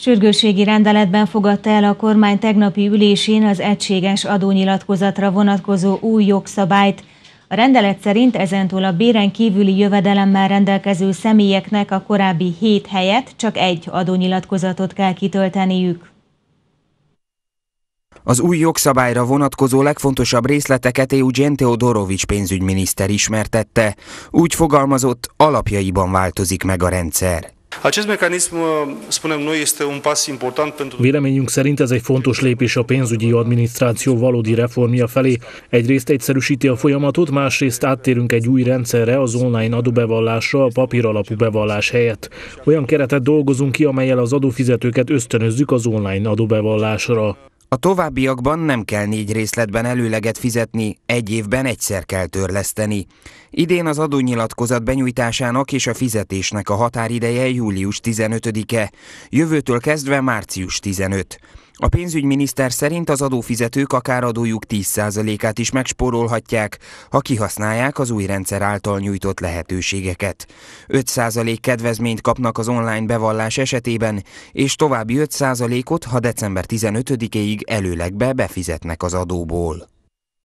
Sürgősségi rendeletben fogadta el a kormány tegnapi ülésén az egységes adónyilatkozatra vonatkozó új jogszabályt. A rendelet szerint ezentúl a béren kívüli jövedelemmel rendelkező személyeknek a korábbi hét helyett csak egy adónyilatkozatot kell kitölteniük. Az új jogszabályra vonatkozó legfontosabb részleteket Eugen Teodorovics pénzügyminiszter ismertette. Úgy fogalmazott, alapjaiban változik meg a rendszer. Acest mecanism, uh, spunem noi, este un pas important pentru... Véleményünk szerint ez egy fontos lépés a pénzügyi adminisztráció valódi reformja felé. Egyrészt egyszerűsíti a folyamatot, másrészt áttérünk egy új rendszerre, az online adóbevallásra, a papír alapú bevallás helyett. Olyan keretet dolgozunk ki, amelyel az adófizetőket ösztönözzük az online adóbevallásra. A továbbiakban nem kell négy részletben előleget fizetni, egy évben egyszer kell törleszteni. Idén az adónyilatkozat benyújtásának és a fizetésnek a határideje július 15-e, jövőtől kezdve március 15. A pénzügyminiszter szerint az adófizetők akár adójuk 10%-át is megspórolhatják, ha kihasználják az új rendszer által nyújtott lehetőségeket. 5% kedvezményt kapnak az online bevallás esetében, és további 5%-ot, ha december 15 éig előlegbe befizetnek az adóból.